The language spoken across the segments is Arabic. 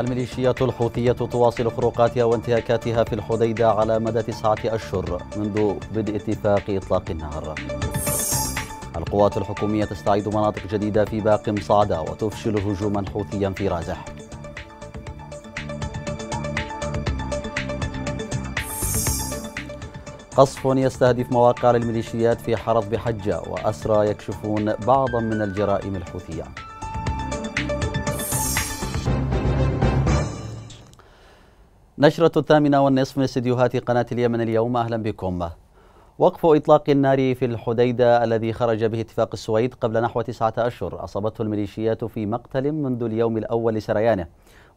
الميليشيات الحوثية تواصل خروقاتها وانتهاكاتها في الحديدة على مدى تسعة أشهر منذ بدء اتفاق إطلاق النار القوات الحكومية تستعيد مناطق جديدة في باقم صعدة وتفشل هجوما حوثيا في رازح قصف يستهدف مواقع للميليشيات في حرب بحجة وأسرى يكشفون بعضا من الجرائم الحوثية نشرة الثامنة والنصف من استديوهات قناة اليمن اليوم أهلا بكم وقف إطلاق النار في الحديدة الذي خرج به اتفاق السويد قبل نحو تسعة أشهر أصابته الميليشيات في مقتل منذ اليوم الأول لسريانه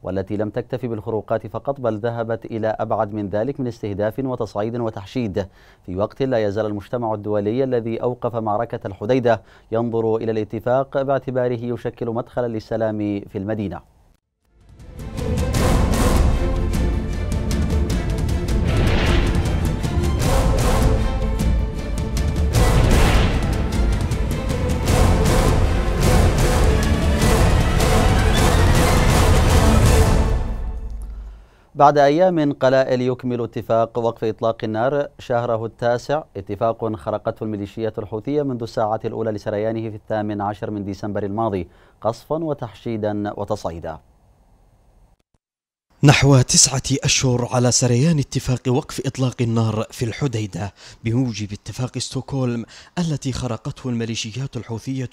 والتي لم تكتف بالخروقات فقط بل ذهبت إلى أبعد من ذلك من استهداف وتصعيد وتحشيد في وقت لا يزال المجتمع الدولي الذي أوقف معركة الحديدة ينظر إلى الاتفاق باعتباره يشكل مدخلا للسلام في المدينة بعد أيام قلائل يكمل اتفاق وقف إطلاق النار شهره التاسع اتفاق خرقته الميليشيات الحوثية منذ الساعة الأولى لسريانه في الثامن عشر من ديسمبر الماضي قصفا وتحشيدا وتصعيدا نحو تسعة أشهر على سريان اتفاق وقف إطلاق النار في الحديدة بموجب اتفاق ستوكهولم التي خرقته الميليشيات الحوثية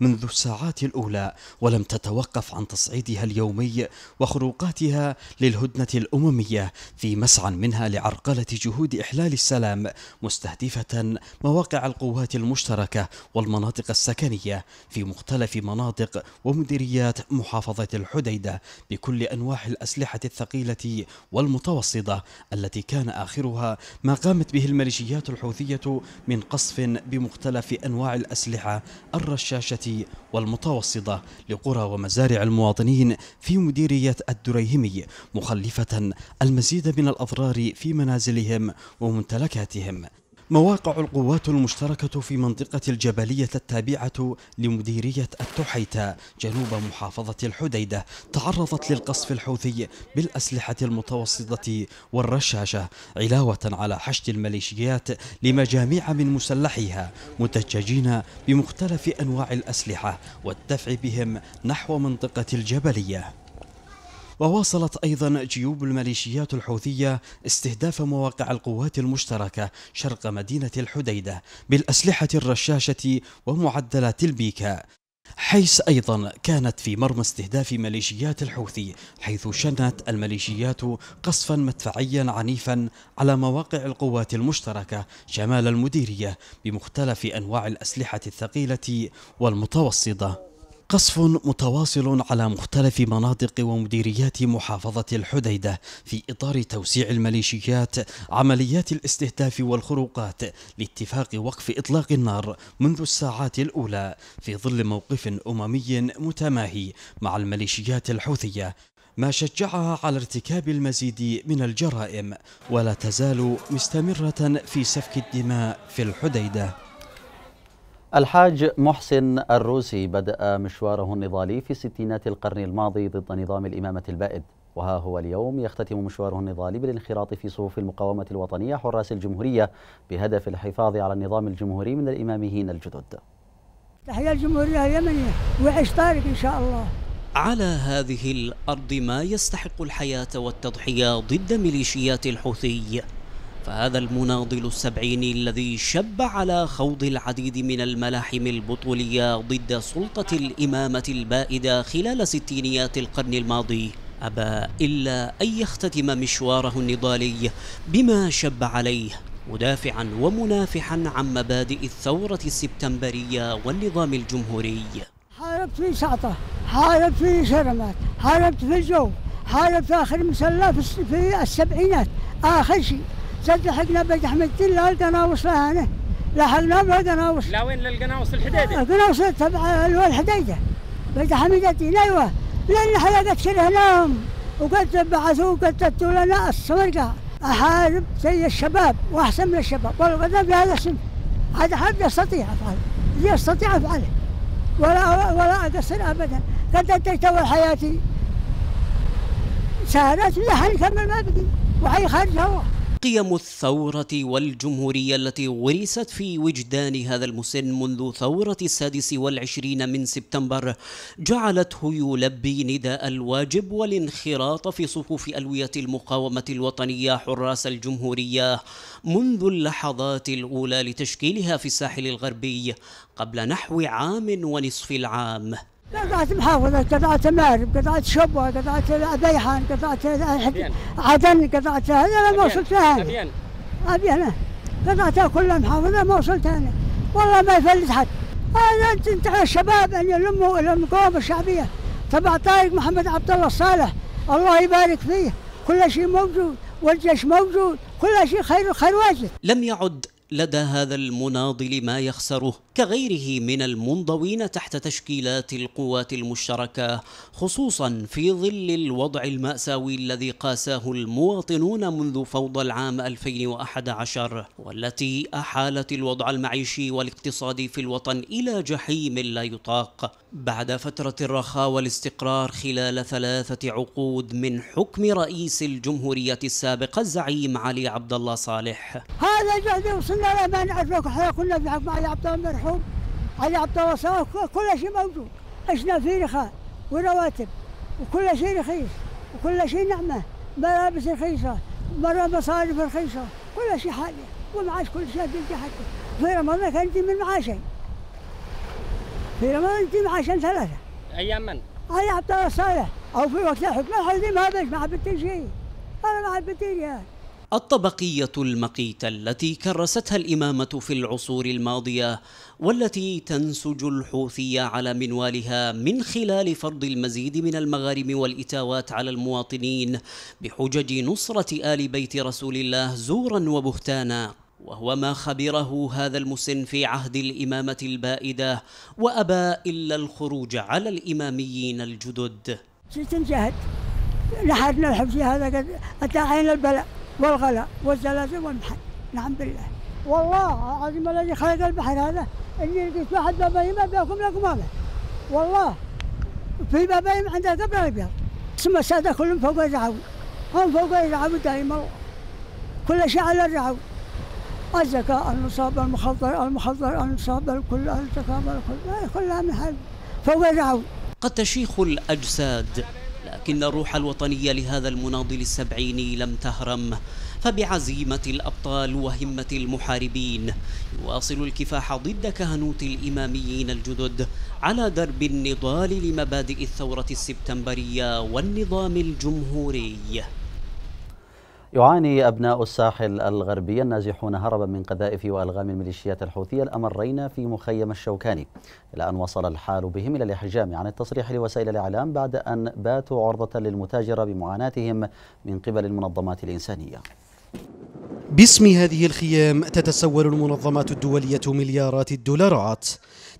منذ الساعات الأولى ولم تتوقف عن تصعيدها اليومي وخروقاتها للهدنة الأممية في مسعى منها لعرقلة جهود إحلال السلام مستهدفة مواقع القوات المشتركة والمناطق السكنية في مختلف مناطق ومديريات محافظة الحديدة بكل أنواع الأسلحة الثقيلة والمتوسطة التي كان آخرها ما قامت به الميليشيات الحوثية من قصف بمختلف أنواع الأسلحة الرشاشة والمتوسطة لقرى ومزارع المواطنين في مديرية الدريهمي مخلفة المزيد من الأضرار في منازلهم وممتلكاتهم مواقع القوات المشتركة في منطقة الجبلية التابعة لمديرية التحيتة جنوب محافظة الحديدة تعرضت للقصف الحوثي بالأسلحة المتوسطة والرشاشة علاوة على حشد الميليشيات لمجاميع من مسلحيها متججين بمختلف أنواع الأسلحة والدفع بهم نحو منطقة الجبلية وواصلت أيضا جيوب الميليشيات الحوثية استهداف مواقع القوات المشتركة شرق مدينة الحديدة بالأسلحة الرشاشة ومعدلات البيكا حيث أيضا كانت في مرمى استهداف ميليشيات الحوثي حيث شنت الميليشيات قصفا مدفعيا عنيفا على مواقع القوات المشتركة شمال المديرية بمختلف أنواع الأسلحة الثقيلة والمتوسطة قصف متواصل على مختلف مناطق ومديريات محافظة الحديدة في إطار توسيع الميليشيات عمليات الاستهداف والخروقات لاتفاق وقف إطلاق النار منذ الساعات الأولى في ظل موقف أممي متماهي مع الميليشيات الحوثية ما شجعها على ارتكاب المزيد من الجرائم ولا تزال مستمرة في سفك الدماء في الحديدة الحاج محسن الروسي بدأ مشواره النضالي في ستينات القرن الماضي ضد نظام الإمامة البائد وها هو اليوم يختتم مشواره النضالي بالانخراط في صفوف المقاومة الوطنية حراس الجمهورية بهدف الحفاظ على النظام الجمهوري من الإماميين الجدد تحيا الجمهورية اليمنية وعش طارق إن شاء الله على هذه الأرض ما يستحق الحياة والتضحية ضد ميليشيات الحوثي فهذا المناضل السبعيني الذي شب على خوض العديد من الملاحم البطولية ضد سلطة الإمامة البائدة خلال ستينيات القرن الماضي أبى إلا أن يختتم مشواره النضالي بما شب عليه مدافعا ومنافحا عن مبادئ الثورة السبتمبرية والنظام الجمهوري حاربت في سعطة حاربت في شرمات حاربت في الجو حاربت في آخر مسلة في السبعينات آخر شيء سد حقنا بيت احمد فهانه لحقنا لهنا لا حلنا لا وين للقناوس الحديده؟ آه، القناوس تبع الحديده بيت بجحمتين ايوه لان حلقت شرهناهم وقد بعثوا وقدتوا لنا السمرقه احارب زي الشباب واحسن من الشباب والغدر بهذا السن هذا حد يستطيع افعله يستطيع افعله ولا ولا اقصر ابدا قد انتهت اول حياتي سهلت لحن كمل ما بقي وحي خارج هو قيم الثورة والجمهورية التي غرست في وجدان هذا المسن منذ ثورة السادس والعشرين من سبتمبر جعلته يلبي نداء الواجب والانخراط في صفوف ألوية المقاومة الوطنية حراس الجمهورية منذ اللحظات الأولى لتشكيلها في الساحل الغربي قبل نحو عام ونصف العام قطعة محافظة قطعة مارب قطعة شبوة قطعة أبيحان قطعة عدن قطعة هذا ما وصلت لها أبيان أبيان قطعتها كلها محافظة ما وصلت أنا والله ما يفلت حد أنا على الشباب أن يلموا المقاومة الشعبية تبع طارق محمد عبد الله الصالح الله يبارك فيه كل شيء موجود والجيش موجود كل شيء خير خير واجد لم يعد لدى هذا المناضل ما يخسره كغيره من المنضوين تحت تشكيلات القوات المشتركة خصوصا في ظل الوضع المأساوي الذي قاساه المواطنون منذ فوضى العام 2011 والتي أحالت الوضع المعيشي والاقتصادي في الوطن إلى جحيم لا يطاق بعد فترة الرخاء والاستقرار خلال ثلاثة عقود من حكم رئيس الجمهورية السابق الزعيم علي عبد الله صالح هذا جهد وصلنا كلنا ما نعرفك حنا كلنا مع علي عبد الله المرحوم علي عبد الله كل شيء موجود عشنا في رخاء ورواتب وكل شيء رخيص وكل شيء نعمه ملابس رخيصه مرة مصاريف رخيصة كل شيء حالي ومعاش كل شيء في حتى في رمضان كانت من معاشين في رمضان انت معاشين ثلاثة أيام من؟ علي عبد الله صالح أو في وقت الحكم ما حد ما بيش ما حبيت شيء أنا ما حبيت ريال الطبقية المقيتة التي كرستها الإمامة في العصور الماضية والتي تنسج الحوثية على منوالها من خلال فرض المزيد من المغارم والإتاوات على المواطنين بحجج نصرة آل بيت رسول الله زورا وبهتانا وهو ما خبره هذا المسن في عهد الإمامة البائدة وأبى إلا الخروج على الإماميين الجدد جيت نجاهد لحدنا الحبشي هذا قد أتى عين البلاء والغلاء والزلازل والمحن نعم بالله والله العظيم الذي خلق البحر هذا اني لقيت واحد بابايم ابيكم لكم هذا والله في بابايم عندها قبر ابيض ثم الساده كلهم فوق يزعون هم فوق يزعون دائما كل شيء على الرعو الزكاة النصاب المخضر المخضر النصاب الكل الزكاة الكل كلها من هذا فوق يزعون قد تشيخ الأجساد لكن الروح الوطنية لهذا المناضل السبعيني لم تهرم فبعزيمة الأبطال وهمة المحاربين يواصل الكفاح ضد كهنوت الإماميين الجدد على درب النضال لمبادئ الثورة السبتمبرية والنظام الجمهوري يعاني أبناء الساحل الغربي النازحون هربا من قذائف وألغام الميليشيات الحوثية الأمرين في مخيم الشوكاني إلى أن وصل الحال بهم إلى الإحجام عن التصريح لوسائل الإعلام بعد أن باتوا عرضة للمتاجرة بمعاناتهم من قبل المنظمات الإنسانية باسم هذه الخيام تتسول المنظمات الدولية مليارات الدولارات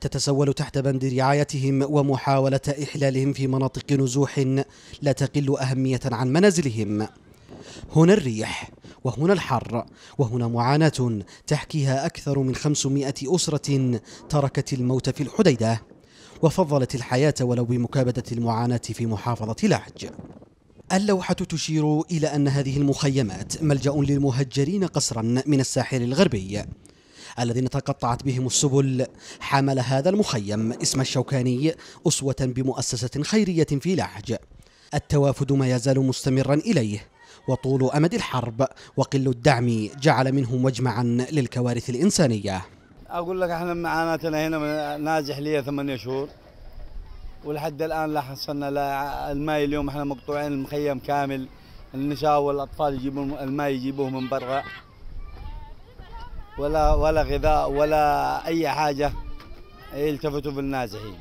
تتسول تحت بند رعايتهم ومحاولة إحلالهم في مناطق نزوح لا تقل أهمية عن منازلهم هنا الريح وهنا الحر وهنا معاناة تحكيها أكثر من 500 أسرة تركت الموت في الحديدة وفضلت الحياة ولو بمكابدة المعاناة في محافظة لعج اللوحة تشير إلى أن هذه المخيمات ملجأ للمهجرين قسرا من الساحل الغربي الذين تقطعت بهم السبل حمل هذا المخيم اسم الشوكاني أسوة بمؤسسة خيرية في لحج التوافد ما يزال مستمرا إليه وطول أمد الحرب وقل الدعم جعل منهم مجمعا للكوارث الإنسانية أقول لك احنا معاناتنا هنا نازح لي ثمانية شهور ولحد الآن لا حصلنا لا الماء اليوم احنا مقطوعين المخيم كامل النساء والأطفال يجيبوا الماء يجيبوه من برا ولا ولا غذاء ولا أي حاجة يلتفتوا بالنازحين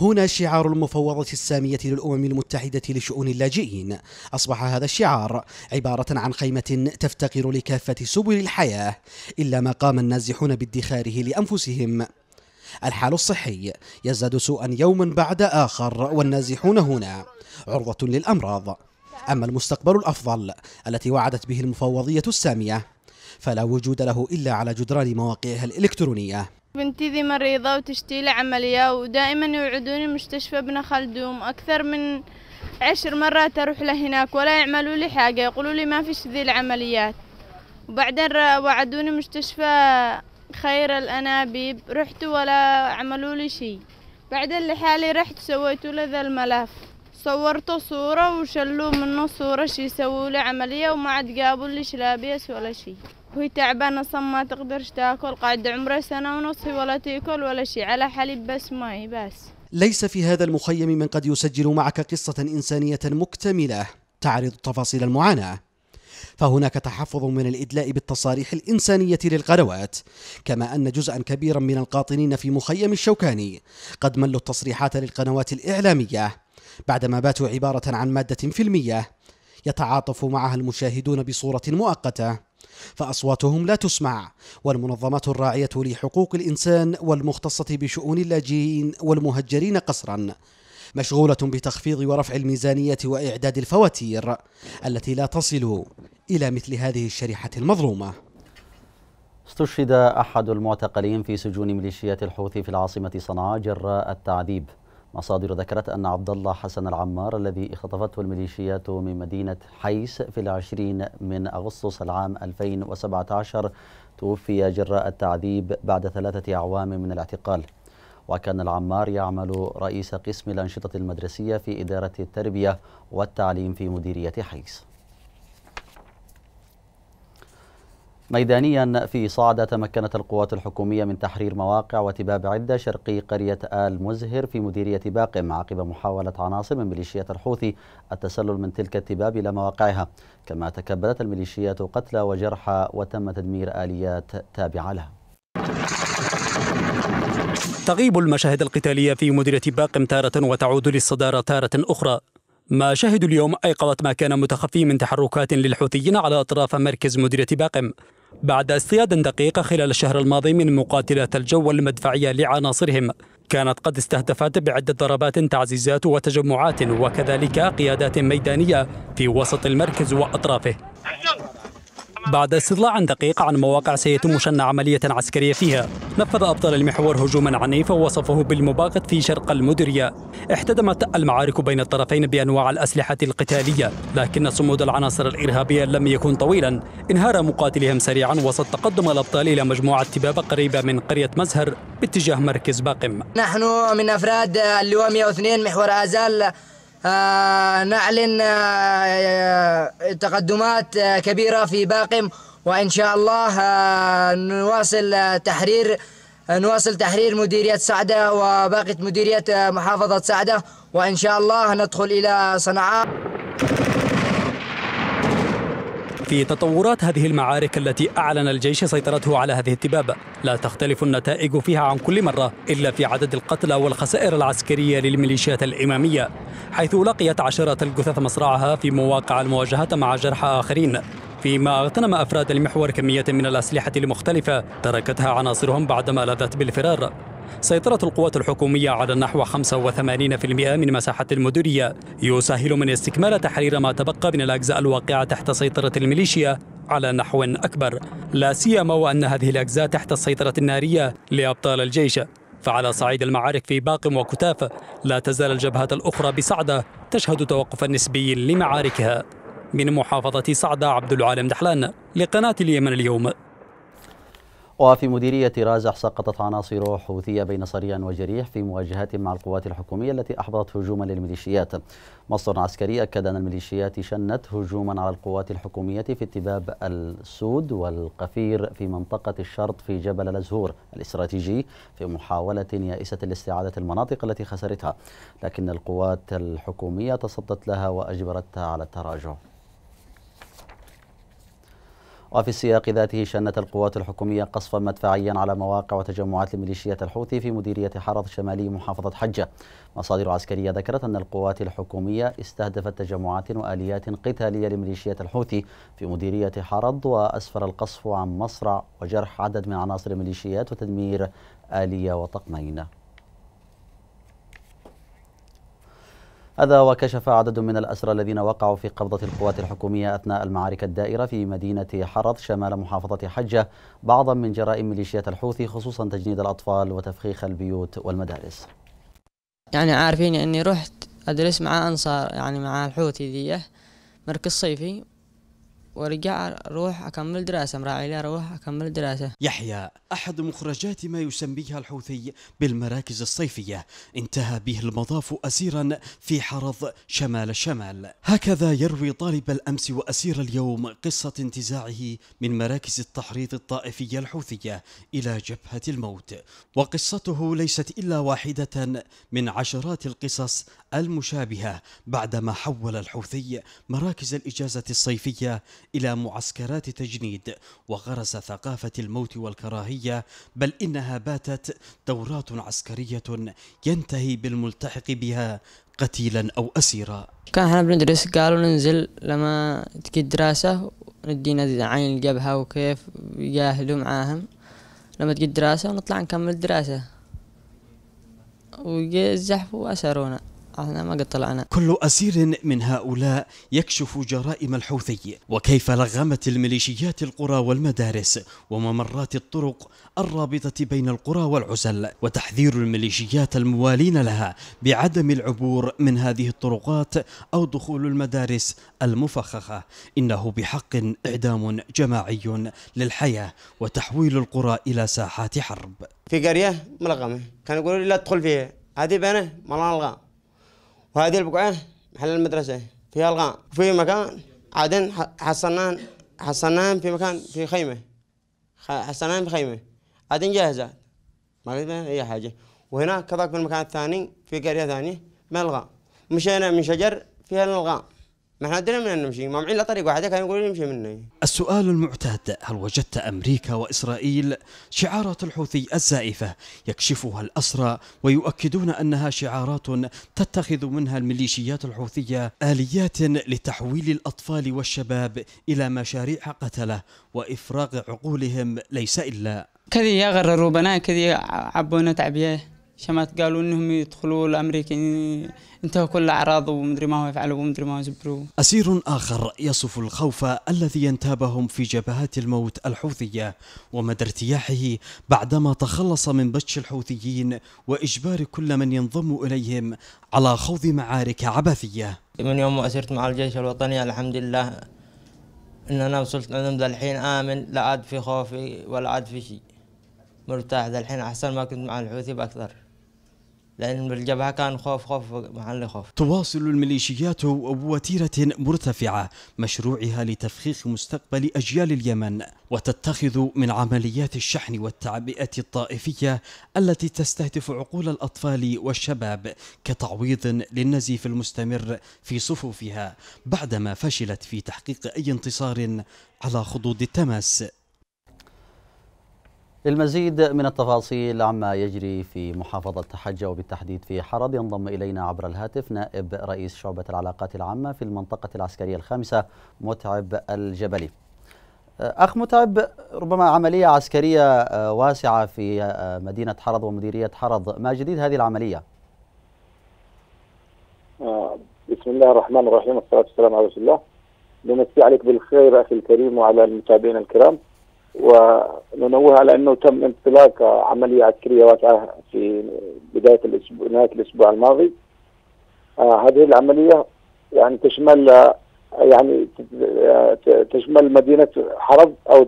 هنا شعار المفوضة السامية للأمم المتحدة لشؤون اللاجئين أصبح هذا الشعار عبارة عن خيمة تفتقر لكافة سبل الحياة إلا ما قام النازحون بادخاره لأنفسهم الحال الصحي يزداد سوءا يوما بعد آخر والنازحون هنا عرضة للأمراض أما المستقبل الأفضل التي وعدت به المفوضية السامية فلا وجود له إلا على جدران مواقعها الإلكترونية بنتي ذي مريضة وتشتي عملية ودائما يوعدوني مستشفى ابن خلدوم أكثر من عشر مرات أروح لهناك ولا يعملوا لي حاجة يقولوا لي ما فيش ذي العمليات وبعدين وعدوني مستشفى خير الأنابيب رحت ولا عملوا لي شي بعدين لحالي رحت سويت لذا ذا الملف صورته صورة وشلوا منه صورة شي سووا لي عملية وما عاد قابوا لي شلابيس ولا شي وهي تعبانة صم ما تقدرش تاكل قاعد عمرها سنة ونص ولا تاكل ولا شيء على حليب بس ماي بس ليس في هذا المخيم من قد يسجل معك قصة إنسانية مكتملة تعرض تفاصيل المعاناة فهناك تحفظ من الإدلاء بالتصاريح الإنسانية للقنوات كما أن جزءا كبيرا من القاطنين في مخيم الشوكاني قد ملوا التصريحات للقنوات الإعلامية بعدما باتوا عبارة عن مادة فيلمية يتعاطف معها المشاهدون بصورة مؤقتة فأصواتهم لا تسمع والمنظمات الراعية لحقوق الإنسان والمختصة بشؤون اللاجئين والمهجرين قسرا مشغولة بتخفيض ورفع الميزانية وإعداد الفواتير التي لا تصل إلى مثل هذه الشريحة المظلومة استشهد أحد المعتقلين في سجون ميليشيات الحوثي في العاصمة صنعاء جراء التعذيب مصادر ذكرت أن عبد الله حسن العمار الذي اختطفته الميليشيات من مدينة حيس في العشرين من أغسطس العام 2017 توفي جراء التعذيب بعد ثلاثة أعوام من الاعتقال وكان العمار يعمل رئيس قسم الأنشطة المدرسية في إدارة التربية والتعليم في مديرية حيس ميدانيا في صعدة تمكنت القوات الحكومية من تحرير مواقع وتباب عدة شرقي قرية آل مزهر في مديرية باقم عقب محاولة عناصر من ميليشيات الحوثي التسلل من تلك التباب إلى مواقعها كما تكبدت الميليشيات قتلى وجرحى وتم تدمير آليات تابعة لها تغيب المشاهد القتالية في مديرية باقم تارة وتعود للصدارة تارة أخرى ما شاهدوا اليوم أيقظت ما كان متخفي من تحركات للحوثيين على أطراف مركز مديرية باقم بعد اصطياد دقيق خلال الشهر الماضي من مقاتلات الجو المدفعية لعناصرهم كانت قد استهدفت بعدة ضربات تعزيزات وتجمعات وكذلك قيادات ميدانية في وسط المركز وأطرافه بعد استطلاع دقيق عن مواقع سيتم شن عملية عسكرية فيها نفذ أبطال المحور هجوما عنيفا وصفه بالمباغت في شرق المدرية احتدمت المعارك بين الطرفين بأنواع الأسلحة القتالية لكن صمود العناصر الإرهابية لم يكن طويلا انهار مقاتلهم سريعا وسط تقدم الأبطال إلى مجموعة تبابة قريبة من قرية مزهر باتجاه مركز باقم نحن من أفراد اللواء 102 محور آزال آه، نعلن آه، آه، تقدمات كبيرة في باقم وإن شاء الله نواصل تحرير نواصل تحرير مديرية سعدة وباقة مديرية محافظة سعدة وإن شاء الله ندخل إلى صنعاء في تطورات هذه المعارك التي أعلن الجيش سيطرته على هذه التباب لا تختلف النتائج فيها عن كل مرة إلا في عدد القتلى والخسائر العسكرية للميليشيات الإمامية حيث لقيت عشرات الجثث مصرعها في مواقع المواجهة مع جرحى آخرين فيما اغتنم أفراد المحور كمية من الأسلحة المختلفة تركتها عناصرهم بعدما لذت بالفرار سيطرت القوات الحكومية على نحو 85% من مساحة المديرية يسهل من استكمال تحرير ما تبقى من الأجزاء الواقعة تحت سيطرة الميليشيا على نحو أكبر لا سيما وأن هذه الأجزاء تحت السيطرة النارية لأبطال الجيش فعلى صعيد المعارك في باقم وكتاف لا تزال الجبهات الأخرى بصعدة تشهد توقفا نسبيا لمعاركها من محافظة صعدة عبد العالم دحلان لقناة اليمن اليوم وفي مديرية رازح سقطت عناصر حوثية بين صريع وجريح في مواجهات مع القوات الحكومية التي أحبطت هجوما للميليشيات مصدر عسكري أكد أن الميليشيات شنت هجوما على القوات الحكومية في اتباب السود والقفير في منطقة الشرط في جبل الأزهور الاستراتيجي في محاولة يائسة لاستعادة المناطق التي خسرتها لكن القوات الحكومية تصدت لها وأجبرتها على التراجع وفي السياق ذاته شنت القوات الحكومية قصفا مدفعيا على مواقع وتجمعات لميليشيات الحوثي في مديرية حرض شمالي محافظة حجة مصادر عسكرية ذكرت أن القوات الحكومية استهدفت تجمعات وآليات قتالية لميليشيات الحوثي في مديرية حرض وأسفر القصف عن مصرع وجرح عدد من عناصر الميليشيات وتدمير آلية وطقمين هذا وكشف عدد من الأسرى الذين وقعوا في قبضة القوات الحكومية أثناء المعارك الدائرة في مدينة حرض شمال محافظة حجة بعضا من جرائم ميليشيات الحوثي خصوصا تجنيد الأطفال وتفخيخ البيوت والمدارس يعني عارفين أني رحت أدرس مع أنصار يعني مع الحوثي ديه مركز صيفي وارجع اروح اكمل دراسه مراعي لي اروح اكمل دراسه يحيى احد مخرجات ما يسميها الحوثي بالمراكز الصيفيه انتهى به المضاف اسيرا في حرض شمال الشمال هكذا يروي طالب الامس واسير اليوم قصه انتزاعه من مراكز التحريض الطائفيه الحوثيه الى جبهه الموت وقصته ليست الا واحده من عشرات القصص المشابهه بعدما حول الحوثي مراكز الاجازه الصيفيه إلى معسكرات تجنيد وغرس ثقافة الموت والكراهية بل إنها باتت دورات عسكرية ينتهي بالملتحق بها قتيلا أو أسيرا كان احنا بندرس قالوا ننزل لما تجي الدراسة ندينا عين الجبهة وكيف يجاهدوا معاهم لما تجي الدراسة ونطلع نكمل الدراسة وجي الزحف وأسرونا احنا ما قد طلعنا كل أسير من هؤلاء يكشف جرائم الحوثي وكيف لغمت الميليشيات القرى والمدارس وممرات الطرق الرابطة بين القرى والعزل وتحذير الميليشيات الموالين لها بعدم العبور من هذه الطرقات أو دخول المدارس المفخخة إنه بحق إعدام جماعي للحياة وتحويل القرى إلى ساحات حرب في قرية ملغمة كانوا يقولوا لي لا تدخل فيها هذه بنا ما وهذه البقعة محل المدرسة فيها الغاء وفي مكان عادين حصلناهم حصلناهم في مكان في خيمة حصلناهم في خيمة عادين جاهزة ما قلنا أي حاجة وهنا كذاك في المكان الثاني في قرية ثانية ما ألغام مشينا من شجر فيها الألغام ما احنا ادري من نمشي معين لا طريق واحد كان يقول نمشي منه السؤال المعتاد هل وجدت امريكا واسرائيل شعارات الحوثي الزائفه يكشفها الاسرى ويؤكدون انها شعارات تتخذ منها الميليشيات الحوثيه اليات لتحويل الاطفال والشباب الى مشاريع قتله وافراغ عقولهم ليس الا كذي يغرروا بنا كذي عبونا تعبيه شمات قالوا انهم يدخلوا الامريكا انتهوا كل الاعراض ومدري ما هو يفعلوا ومدري ما هو يزبروا اسير اخر يصف الخوف الذي ينتابهم في جبهات الموت الحوثيه ومدى ارتياحه بعدما تخلص من بطش الحوثيين واجبار كل من ينضم اليهم على خوض معارك عبثيه. من يوم ما اسرت مع الجيش الوطني الحمد لله ان انا وصلت عندهم الحين امن لا عاد في خوفي ولا عاد في شيء. مرتاح ذا الحين احسن ما كنت مع الحوثي باكثر. لأن بالجبهة كان خوف خوف محل خوف تواصل الميليشيات وتيرة مرتفعة مشروعها لتفخيخ مستقبل أجيال اليمن وتتخذ من عمليات الشحن والتعبئة الطائفية التي تستهدف عقول الأطفال والشباب كتعويض للنزيف المستمر في صفوفها بعدما فشلت في تحقيق أي انتصار على خطوط التماس للمزيد من التفاصيل عما يجري في محافظة حجة وبالتحديد في حرض ينضم إلينا عبر الهاتف نائب رئيس شعبة العلاقات العامة في المنطقة العسكرية الخامسة متعب الجبلي أخ متعب ربما عملية عسكرية آه، واسعة في آه، مدينة حرض ومديرية حرض ما جديد هذه العملية؟ آه، بسم الله الرحمن الرحيم والصلاة والسلام على رسول الله نمسي عليك بالخير أخي الكريم وعلى المتابعين الكرام وننوه على انه تم انطلاق عمليه عسكريه واسعه في بدايه الاسبوع نهايه الاسبوع الماضي. آه، هذه العمليه يعني تشمل آه، يعني تشمل مدينه حرب او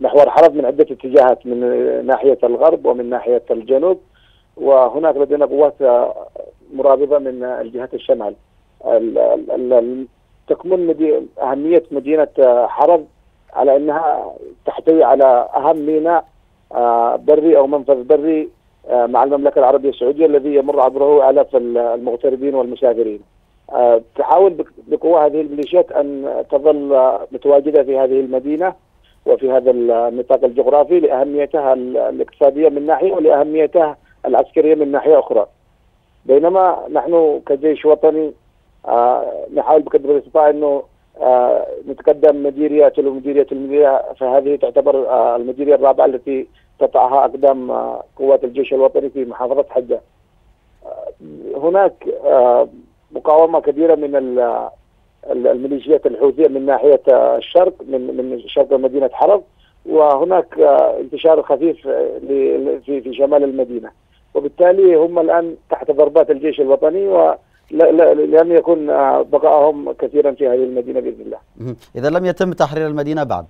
محور حرب من عده اتجاهات من ناحيه الغرب ومن ناحيه الجنوب وهناك لدينا قوات آه، مرابطه من الجهات الشمال. تكمن اهميه مدينه حرب على انها تحتوي على اهم ميناء آه، بري او منفذ بري آه، مع المملكه العربيه السعوديه الذي يمر عبره الاف المغتربين والمسافرين. آه، تحاول بقوة هذه الميليشيات أن تظل متواجدة في هذه المدينة وفي هذا النطاق الجغرافي لأهميتها الاقتصادية من ناحية ولأهميتها العسكرية من ناحية أخرى بينما نحن كجيش وطني نحاول بقدر الإستطاعة أنه آه، نتقدم مديرية تلو مديرية المديرية فهذه تعتبر آه، المديرية الرابعة التي تطعها أقدام آه، قوات الجيش الوطني في محافظة حجة هناك مقاومة كبيرة من الميليشيات الحوثية من ناحية الشرق من من شرق مدينة حلب وهناك انتشار خفيف في في شمال المدينة وبالتالي هم الآن تحت ضربات الجيش الوطني و لا لا لم يكن آه، بقائهم كثيرا في هذه المدينه باذن الله. اذا لم يتم تحرير المدينه بعد؟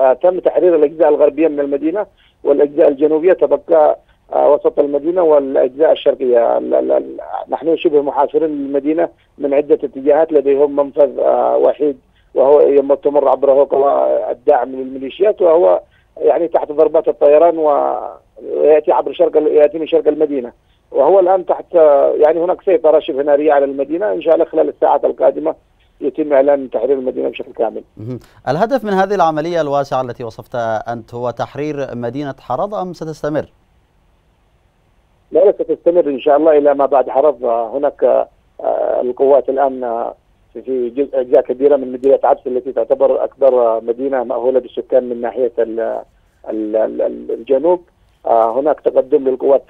آه تم تحرير الاجزاء الغربيه من المدينه والاجزاء الجنوبيه تبقى آه وسط المدينه والاجزاء الشرقيه نحن شبه محاصرين للمدينه من عده اتجاهات لديهم منفذ آه وحيد وهو تمر عبره هوكوا الداعم للميليشيات وهو يعني تحت ضربات الطيران وياتي عبر شرق ياتي من شرق المدينه وهو الان تحت يعني هناك سيطره شبه ناريه على المدينه ان شاء الله خلال الساعات القادمه يتم اعلان تحرير المدينه بشكل كامل. الهدف من هذه العمليه الواسعه التي وصفتها انت هو تحرير مدينه حرض ام ستستمر؟ لا لا ستستمر ان شاء الله الى ما بعد حرض هناك آه، القوات الان في جزء اجزاء كبيره من مدينه عبس التي تعتبر اكبر مدينه مأهوله بالسكان من ناحيه الجنوب آه، هناك تقدم للقوات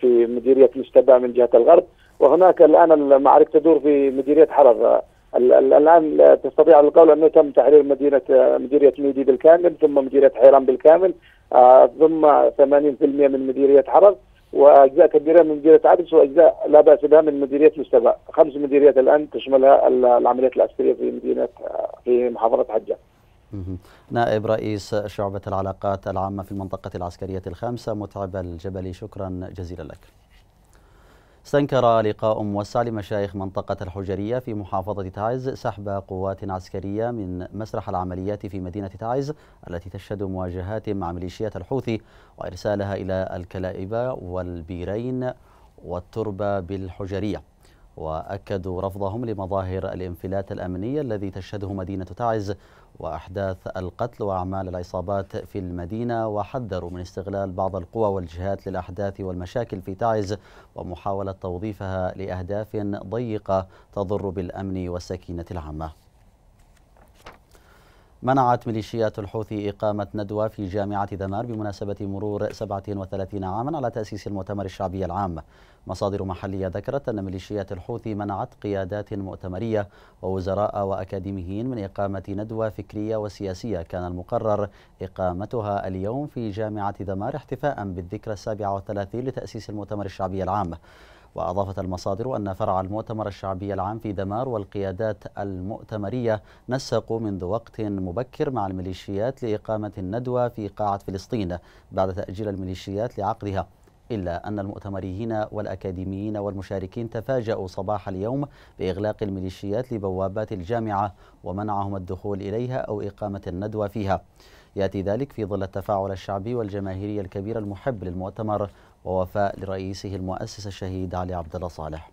في مديريه مستبع من جهه الغرب وهناك الان المعارك تدور في مديريه حرر الان تستطيع القول انه تم تحرير مدينه مديريه ميدي بالكامل ثم مديريه حيران بالكامل آه، ثم 80% من مديريه حرر واجزاء كبيره من مديريه عدس واجزاء لا باس بها من مديريه مستبع، خمس مديريات الان تشملها العمليات العسكريه في مدينه آه، في محافظه حجه. نائب رئيس شعبة العلاقات العامة في المنطقة العسكرية الخامسة متعب الجبلي شكرا جزيلا لك استنكر لقاء موسع لمشايخ منطقة الحجرية في محافظة تعز سحب قوات عسكرية من مسرح العمليات في مدينة تعز التي تشهد مواجهات مع ميليشيات الحوثي وإرسالها إلى الكلائبة والبيرين والتربة بالحجرية وأكدوا رفضهم لمظاهر الانفلات الأمنية الذي تشهده مدينة تعز وأحداث القتل وأعمال العصابات في المدينة وحذروا من استغلال بعض القوى والجهات للأحداث والمشاكل في تعز ومحاولة توظيفها لأهداف ضيقة تضر بالأمن والسكينة العامة منعت ميليشيات الحوثي إقامة ندوة في جامعة دمار بمناسبة مرور 37 عاما على تأسيس المؤتمر الشعبي العام مصادر محلية ذكرت أن ميليشيات الحوثي منعت قيادات مؤتمرية ووزراء وأكاديميين من إقامة ندوة فكرية وسياسية كان المقرر إقامتها اليوم في جامعة دمار احتفاء بالذكرى السابعة والثلاثين لتأسيس المؤتمر الشعبي العام وأضافت المصادر أن فرع المؤتمر الشعبي العام في دمار والقيادات المؤتمرية نسقوا منذ وقت مبكر مع الميليشيات لإقامة الندوة في قاعة فلسطين بعد تأجيل الميليشيات لعقدها إلا أن المؤتمريين والأكاديميين والمشاركين تفاجأوا صباح اليوم بإغلاق الميليشيات لبوابات الجامعة ومنعهم الدخول إليها أو إقامة الندوة فيها يأتي ذلك في ظل التفاعل الشعبي والجماهيري الكبير المحب للمؤتمر ووفاء لرئيسه المؤسس الشهيد علي عبد الله صالح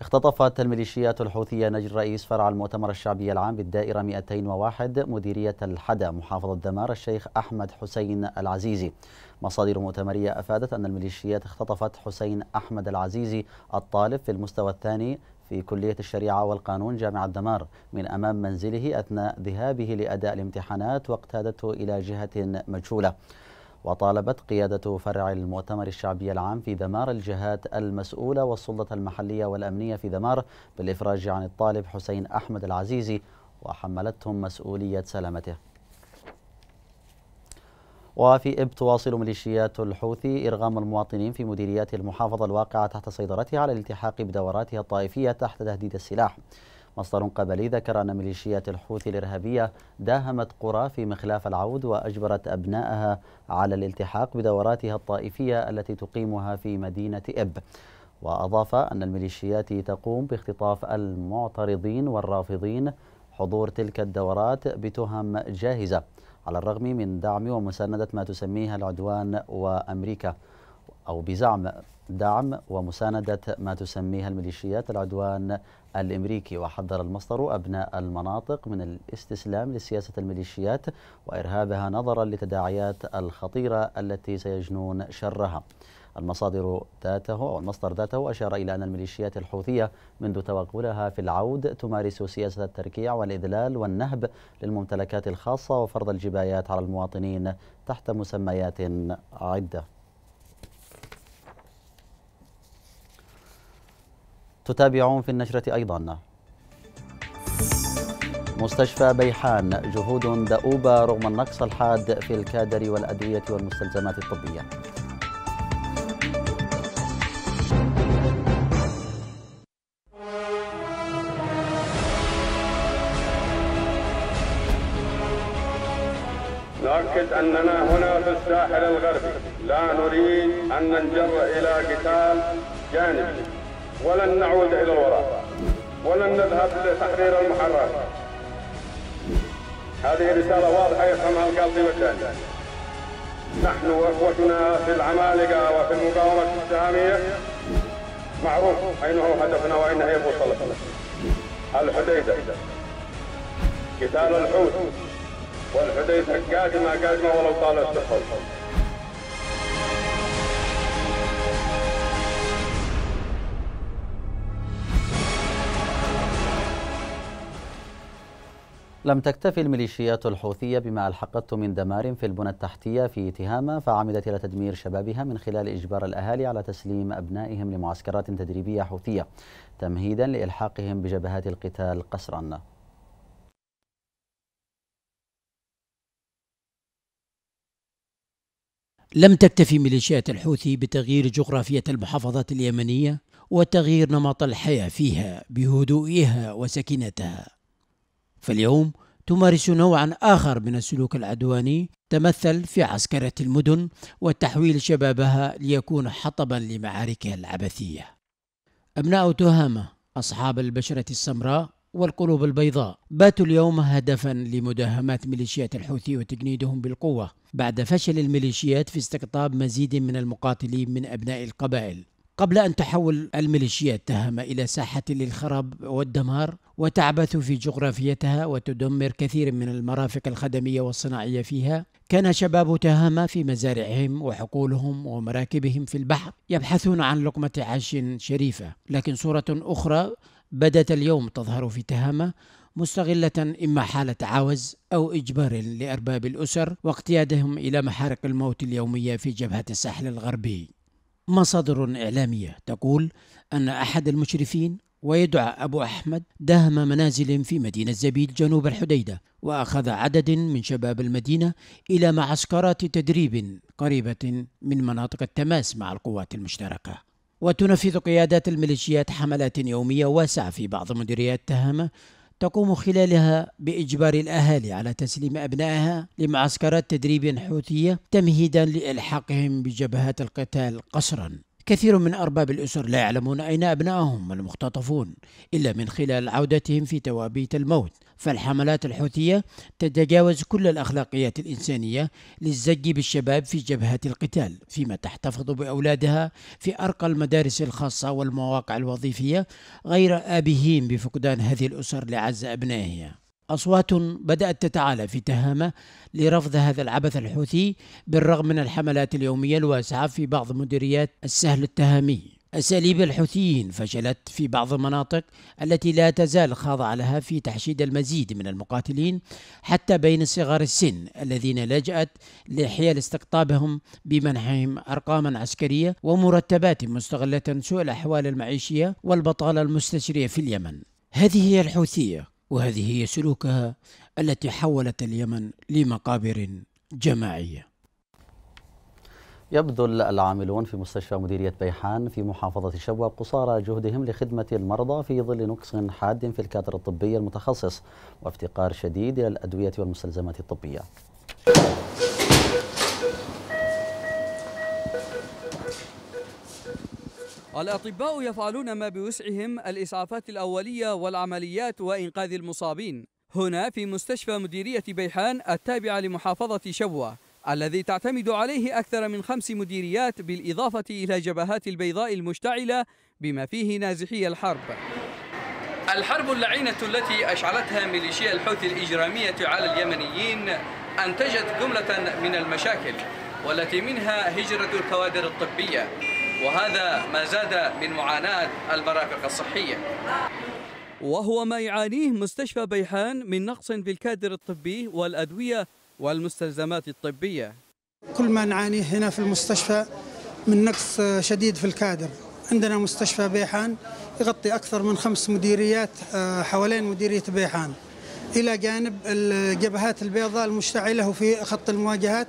اختطفت الميليشيات الحوثية نجر رئيس فرع المؤتمر الشعبي العام بالدائرة 201 مديرية الحدا محافظة دمار الشيخ أحمد حسين العزيزي مصادر مؤتمرية أفادت أن الميليشيات اختطفت حسين أحمد العزيزي الطالب في المستوى الثاني في كلية الشريعة والقانون جامعة دمار من أمام منزله أثناء ذهابه لأداء الامتحانات واقتادته إلى جهة مجهولة وطالبت قيادة فرع المؤتمر الشعبي العام في دمار الجهات المسؤولة والسلطة المحلية والأمنية في دمار بالإفراج عن الطالب حسين أحمد العزيزي وحملتهم مسؤولية سلامته وفي إب تواصل ميليشيات الحوثي إرغام المواطنين في مديريات المحافظة الواقعة تحت سيطرتها على الالتحاق بدوراتها الطائفية تحت تهديد السلاح مصدر قبلي ذكر أن ميليشيات الحوثي الإرهابية داهمت قرى في مخلاف العود وأجبرت أبنائها على الالتحاق بدوراتها الطائفية التي تقيمها في مدينة إب وأضاف أن الميليشيات تقوم باختطاف المعترضين والرافضين حضور تلك الدورات بتهم جاهزة على الرغم من دعم ومساندة ما تسميها العدوان وأمريكا أو بزعم دعم ومساندة ما تسميها الميليشيات العدوان الامريكي وحذر المصدر ابناء المناطق من الاستسلام لسياسه الميليشيات وارهابها نظرا لتداعيات الخطيره التي سيجنون شرها. المصادر ذاته أو المصدر ذاته أشار إلى أن الميليشيات الحوثية منذ توغلها في العود تمارس سياسة التركيع والإذلال والنهب للممتلكات الخاصة وفرض الجبايات على المواطنين تحت مسميات عدة تتابعون في النشرة أيضا مستشفى بيحان جهود دؤوبة رغم النقص الحاد في الكادر والأدوية والمستلزمات الطبية أننا هنا في الساحل الغربي لا نريد أن ننجر إلى قتال جانبي ولن نعود إلى الوراء ولن نذهب لتحرير المحرر هذه رسالة واضحة يفهمها القاضي والجاني نحن وقوتنا في العمالقة وفي المقاومة السامية معروف أين هو هدفنا وأين هي بوصلتنا الحديدة قتال الحوت والحديثة قادمة قادمة ولو طالت سحر لم تكتفي الميليشيات الحوثية بما ألحقته من دمار في البنى التحتية في تهامة فعمدت إلى تدمير شبابها من خلال إجبار الأهالي على تسليم أبنائهم لمعسكرات تدريبية حوثية تمهيدا لإلحاقهم بجبهات القتال قسرا لم تكتفي ميليشيات الحوثي بتغيير جغرافية المحافظات اليمنية وتغيير نمط الحياة فيها بهدوئها وسكينتها فاليوم تمارس نوعا آخر من السلوك العدواني تمثل في عسكرة المدن وتحويل شبابها ليكون حطبا لمعاركها العبثية أبناء تهامة أصحاب البشرة السمراء والقلوب البيضاء باتوا اليوم هدفا لمداهمات ميليشيات الحوثي وتجنيدهم بالقوة بعد فشل الميليشيات في استقطاب مزيد من المقاتلين من أبناء القبائل قبل أن تحول الميليشيات تهامة إلى ساحة للخراب والدمار وتعبث في جغرافيتها وتدمر كثير من المرافق الخدمية والصناعية فيها كان شباب تهامة في مزارعهم وحقولهم ومراكبهم في البحر يبحثون عن لقمة عيش شريفة لكن صورة أخرى بدأت اليوم تظهر في تهامة مستغلة إما حالة عوز أو إجبار لأرباب الأسر واقتيادهم إلى محارق الموت اليومية في جبهة الساحل الغربي مصادر إعلامية تقول أن أحد المشرفين ويدعى أبو أحمد داهم منازل في مدينة زبيد جنوب الحديدة وأخذ عدد من شباب المدينة إلى معسكرات تدريب قريبة من مناطق التماس مع القوات المشتركة وتنفذ قيادات الميليشيات حملات يومية واسعة في بعض مديريات تهامة تقوم خلالها بإجبار الأهالي على تسليم أبنائها لمعسكرات تدريب حوثية تمهيدا لإلحاقهم بجبهات القتال قسرا كثير من أرباب الأسر لا يعلمون أين أبنائهم المختطفون إلا من خلال عودتهم في توابيت الموت فالحملات الحوثية تتجاوز كل الأخلاقيات الإنسانية للزج بالشباب في جبهات القتال فيما تحتفظ بأولادها في أرقى المدارس الخاصة والمواقع الوظيفية غير آبهين بفقدان هذه الأسر لعز أبنائها أصوات بدأت تتعالى في تهامة لرفض هذا العبث الحوثي بالرغم من الحملات اليومية الواسعة في بعض مديريات السهل التهامي أساليب الحوثيين فشلت في بعض المناطق التي لا تزال خاضعة لها في تحشيد المزيد من المقاتلين حتى بين صغار السن الذين لجأت لحيل استقطابهم بمنحهم أرقاما عسكرية ومرتبات مستغلة سوء الأحوال المعيشية والبطالة المستشرية في اليمن هذه هي الحوثية وهذه هي سلوكها التي حولت اليمن لمقابر جماعية يبذل العاملون في مستشفى مديرية بيحان في محافظة شبوة قصارى جهدهم لخدمة المرضى في ظل نقص حاد في الكادر الطبي المتخصص وافتقار شديد إلى الأدوية والمستلزمات الطبية الأطباء يفعلون ما بوسعهم الإسعافات الأولية والعمليات وإنقاذ المصابين هنا في مستشفى مديرية بيحان التابعة لمحافظة شبوة الذي تعتمد عليه أكثر من خمس مديريات بالإضافة إلى جبهات البيضاء المشتعلة بما فيه نازحي الحرب الحرب اللعينة التي أشعلتها ميليشيا الحوثي الإجرامية على اليمنيين أنتجت جملة من المشاكل والتي منها هجرة الكوادر الطبية وهذا ما زاد من معاناة المرافق الصحية وهو ما يعانيه مستشفى بيحان من نقص في الكادر الطبي والأدوية والمستلزمات الطبية كل ما نعانيه هنا في المستشفى من نقص شديد في الكادر عندنا مستشفى بيحان يغطي أكثر من خمس مديريات آه، حوالين مديرية بيحان إلى جانب الجبهات البيضاء المشتعلة في خط المواجهات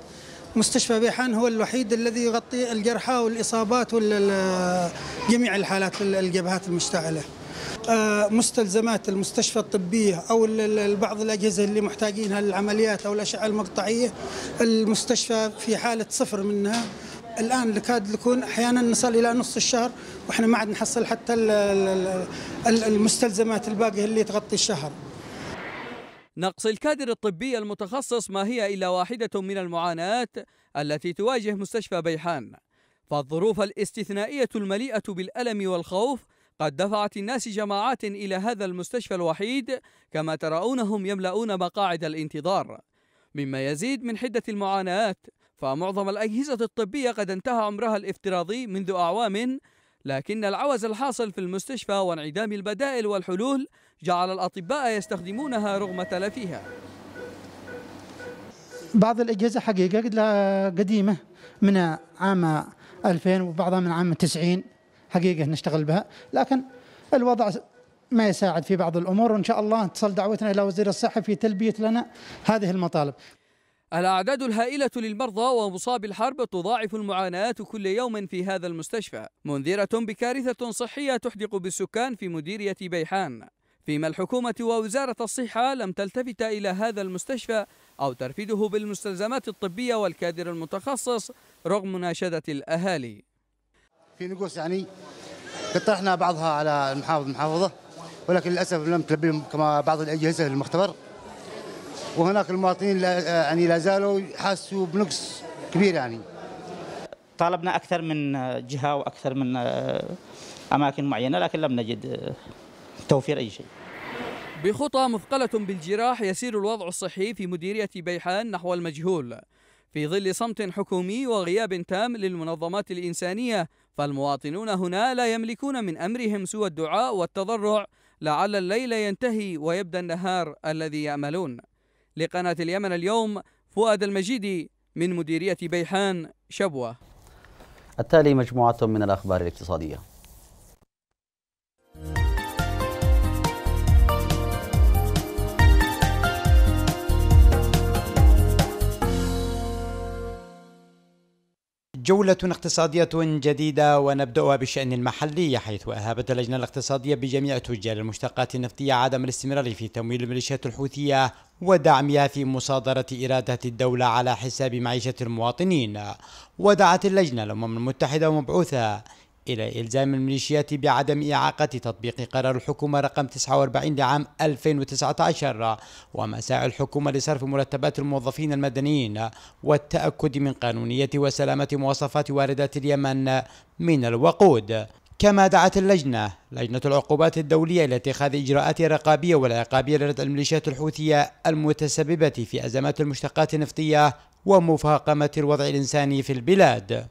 مستشفى بيحان هو الوحيد الذي يغطي الجرحى والإصابات وجميع الحالات الجبهات المشتعلة آه، مستلزمات المستشفى الطبية أو بعض الأجهزة اللي محتاجينها للعمليات أو الأشعة المقطعية المستشفى في حالة صفر منها الآن لكاد يكون أحيانا نصل إلى نص الشهر وإحنا ما عاد نحصل حتى المستلزمات الباقية اللي تغطي الشهر نقص الكادر الطبي المتخصص ما هي إلا واحدة من المعاناة التي تواجه مستشفى بيحان فالظروف الاستثنائية المليئة بالألم والخوف قد دفعت الناس جماعات إلى هذا المستشفى الوحيد كما ترونهم يملؤون مقاعد الانتظار مما يزيد من حدة المعاناة فمعظم الأجهزة الطبية قد انتهى عمرها الافتراضي منذ أعوام لكن العوز الحاصل في المستشفى وانعدام البدائل والحلول جعل الأطباء يستخدمونها رغم تلفها بعض الأجهزة حقيقة قديمة من عام 2000 وبعضها من عام 90 حقيقة نشتغل بها لكن الوضع ما يساعد في بعض الأمور وإن شاء الله تصل دعوتنا إلى وزير الصحة في تلبية لنا هذه المطالب الأعداد الهائلة للمرضى ومصاب الحرب تضاعف المعاناة كل يوم في هذا المستشفى منذرة بكارثة صحية تحدق بالسكان في مديرية بيحان فيما الحكومة ووزارة الصحة لم تلتفت إلى هذا المستشفى أو ترفيده بالمستلزمات الطبية والكادر المتخصص رغم مناشدة الأهالي في نقوص يعني قطرحنا بعضها على المحافظ المحافظة ولكن للأسف لم تلبي كما بعض الأجهزة المختبر وهناك المواطنين يعني لا زالوا حاسوا بنقص كبير يعني طالبنا أكثر من جهة وأكثر من آه، أماكن معينة لكن لم نجد آه، توفير أي شيء بخطى مثقلة بالجراح يسير الوضع الصحي في مديرية بيحان نحو المجهول في ظل صمت حكومي وغياب تام للمنظمات الإنسانية فالمواطنون هنا لا يملكون من أمرهم سوى الدعاء والتضرع لعل الليل ينتهي ويبدأ النهار الذي يأملون لقناة اليمن اليوم فؤاد المجيدي من مديرية بيحان شبوة التالي مجموعة من الأخبار الاقتصادية جولة اقتصادية جديدة ونبدأها بالشأن المحلي حيث أهابت اللجنة الاقتصادية بجميع تجار المشتقات النفطية عدم الاستمرار في تمويل الميليشيات الحوثية ودعمها في مصادرة إيرادات الدولة على حساب معيشة المواطنين ودعت اللجنة الأمم المتحدة ومبعوثها إلى إلزام الميليشيات بعدم إعاقة تطبيق قرار الحكومة رقم 49 لعام 2019 ومساعي الحكومة لصرف مرتبات الموظفين المدنيين والتأكد من قانونية وسلامة مواصفات واردات اليمن من الوقود كما دعت اللجنة لجنة العقوبات الدولية إلى اتخاذ إجراءات رقابية والعقابية لردع الميليشيات الحوثية المتسببة في أزمات المشتقات النفطية ومفاقمة الوضع الإنساني في البلاد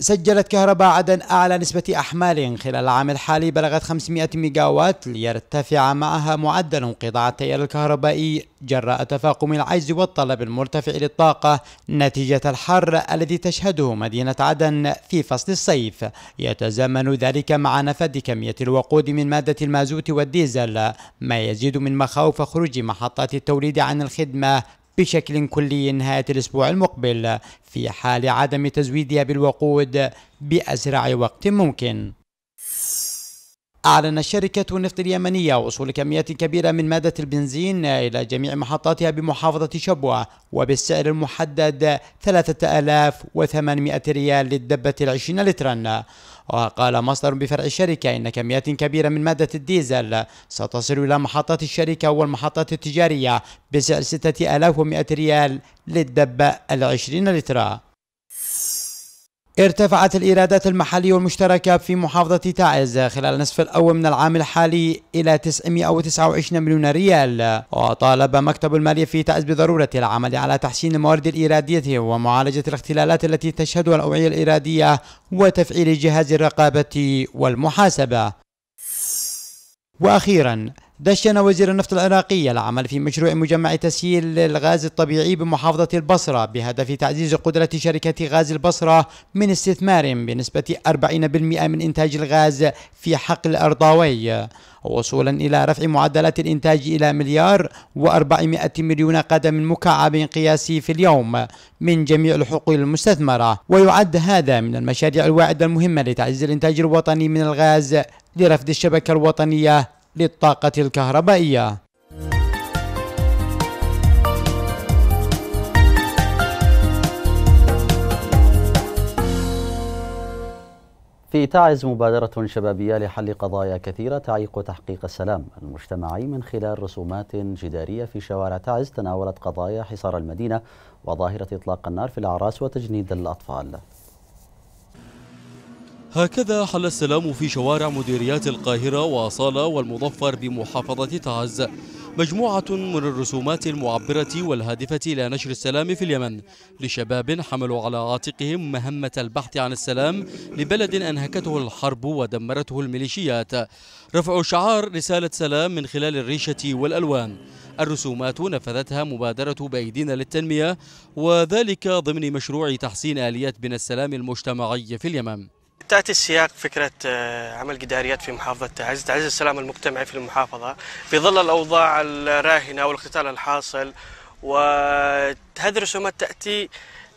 سجلت كهرباء عدن أعلى نسبة أحمال خلال العام الحالي بلغت 500 ميجاوات ليرتفع معها معدل انقطاع التيار الكهربائي جراء تفاقم العجز والطلب المرتفع للطاقة نتيجة الحر الذي تشهده مدينة عدن في فصل الصيف يتزامن ذلك مع نفد كمية الوقود من مادة المازوت والديزل ما يزيد من مخاوف خروج محطات التوليد عن الخدمة بشكل كلي نهاية الأسبوع المقبل في حال عدم تزويدها بالوقود بأسرع وقت ممكن أعلن شركة النفط اليمنية وصول كميات كبيرة من مادة البنزين إلى جميع محطاتها بمحافظة شبوة وبالسعر المحدد 3800 ريال للدبة العشرين لترا وقال مصدر بفرع الشركة إن كميات كبيرة من مادة الديزل ستصل إلى محطات الشركة والمحطات التجارية بسعر 6100 ريال للدبة العشرين لترا ارتفعت الإيرادات المحلية والمشتركة في محافظة تعز خلال النصف الأول من العام الحالي إلى 929 مليون ريال وطالب مكتب المالية في تعز بضرورة العمل على تحسين الموارد الإيرادية ومعالجة الاختلالات التي تشهدها الأوعية الإيرادية وتفعيل جهاز الرقابة والمحاسبة وأخيرا دشن وزير النفط العراقي العمل في مشروع مجمع تسييل للغاز الطبيعي بمحافظة البصرة بهدف تعزيز قدرة شركة غاز البصرة من استثمار بنسبة 40% من إنتاج الغاز في حقل أرضاوي وصولا إلى رفع معدلات الإنتاج إلى مليار و400 مليون قدم مكعب قياسي في اليوم من جميع الحقول المستثمرة ويعد هذا من المشاريع الواعدة المهمة لتعزيز الإنتاج الوطني من الغاز لرفد الشبكة الوطنية للطاقة الكهربائية في تعز مبادرة شبابية لحل قضايا كثيرة تعيق تحقيق السلام المجتمعي من خلال رسومات جدارية في شوارع تعز تناولت قضايا حصار المدينة وظاهرة إطلاق النار في الأعراس وتجنيد الأطفال هكذا حل السلام في شوارع مديريات القاهرة وصالة والمظفر بمحافظة تعز مجموعة من الرسومات المعبرة والهادفة إلى نشر السلام في اليمن لشباب حملوا على عاتقهم مهمة البحث عن السلام لبلد أنهكته الحرب ودمرته الميليشيات رفعوا شعار رسالة سلام من خلال الريشة والألوان الرسومات نفذتها مبادرة بأيدينا للتنمية وذلك ضمن مشروع تحسين آليات بناء السلام المجتمعي في اليمن تأتي السياق فكرة آه، عمل جداريات في محافظة تعز تعزز السلام المجتمعي في المحافظة في ظل الأوضاع الراهنة والاقتتال الحاصل وهذه الرسومات تأتي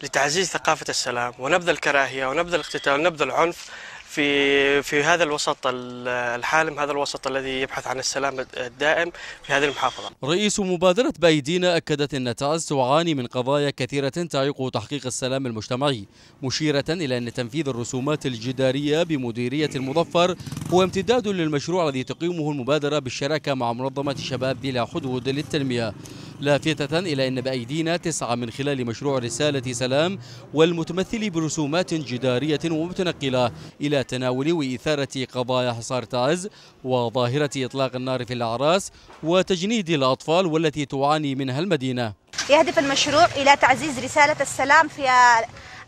لتعزيز ثقافة السلام ونبذ الكراهية ونبذ الاقتتال ونبذ العنف في في هذا الوسط الحالم هذا الوسط الذي يبحث عن السلام الدائم في هذه المحافظة رئيس مبادرة بايدينا أكدت أن تعز تعاني من قضايا كثيرة تعيق تحقيق السلام المجتمعي مشيرة إلى أن تنفيذ الرسومات الجدارية بمديرية المظفر هو امتداد للمشروع الذي تقيمه المبادرة بالشراكة مع منظمة شباب بلا حدود للتنمية لافتة إلى أن بأيدينا تسعة من خلال مشروع رسالة سلام والمتمثل برسومات جدارية ومتنقلة إلى تناول وإثارة قضايا حصار تعز وظاهرة إطلاق النار في الأعراس وتجنيد الأطفال والتي تعاني منها المدينة يهدف المشروع إلى تعزيز رسالة السلام في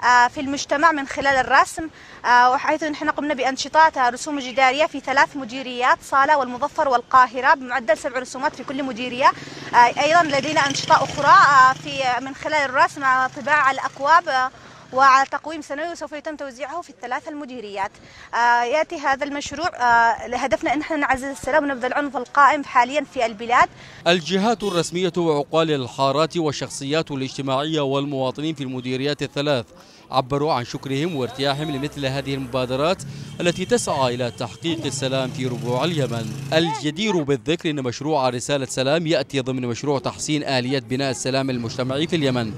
آه، في المجتمع من خلال الرسم آه، وحيث نحن قمنا بأنشطات رسوم جدارية في ثلاث مديريات صالة والمظفر والقاهرة بمعدل سبع رسومات في كل مديرية آه، أيضا لدينا أنشطة أخرى في من خلال الرسم طباعة الأكواب وعلى تقويم سنوي سوف يتم توزيعه في الثلاث المديريات آه، ياتي هذا المشروع آه، هدفنا ان احنا نعزز السلام ونبذل العنف القائم حاليا في البلاد الجهات الرسميه وعقال الحارات والشخصيات الاجتماعيه والمواطنين في المديريات الثلاث عبروا عن شكرهم وارتياحهم لمثل هذه المبادرات التي تسعى إلى تحقيق السلام في ربوع اليمن الجدير بالذكر أن مشروع رسالة سلام يأتي ضمن مشروع تحسين آلية بناء السلام المجتمعي في اليمن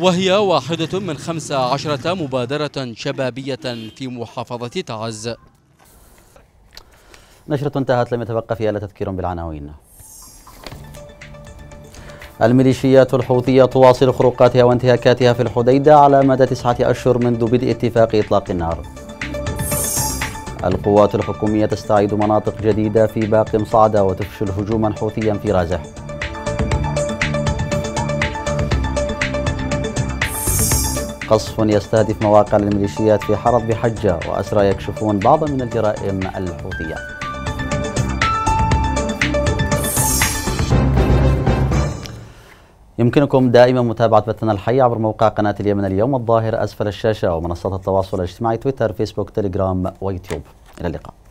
وهي واحدة من خمس عشرة مبادرة شبابية في محافظة تعز نشرة انتهت لم يتبقى فيها إلا تذكير بالعناوين الميليشيات الحوثية تواصل خروقاتها وانتهاكاتها في الحديدة على مدى تسعة أشهر منذ بدء اتفاق إطلاق النار القوات الحكومية تستعيد مناطق جديدة في باقم صعدة وتفشل هجوما حوثيا في رازح قصف يستهدف مواقع الميليشيات في حرب بحجة وأسرى يكشفون بعضا من الجرائم الحوثية يمكنكم دائما متابعة بثنا الحي عبر موقع قناة اليمن اليوم الظاهر أسفل الشاشة ومنصات التواصل الاجتماعي تويتر فيسبوك تليجرام ويوتيوب إلى اللقاء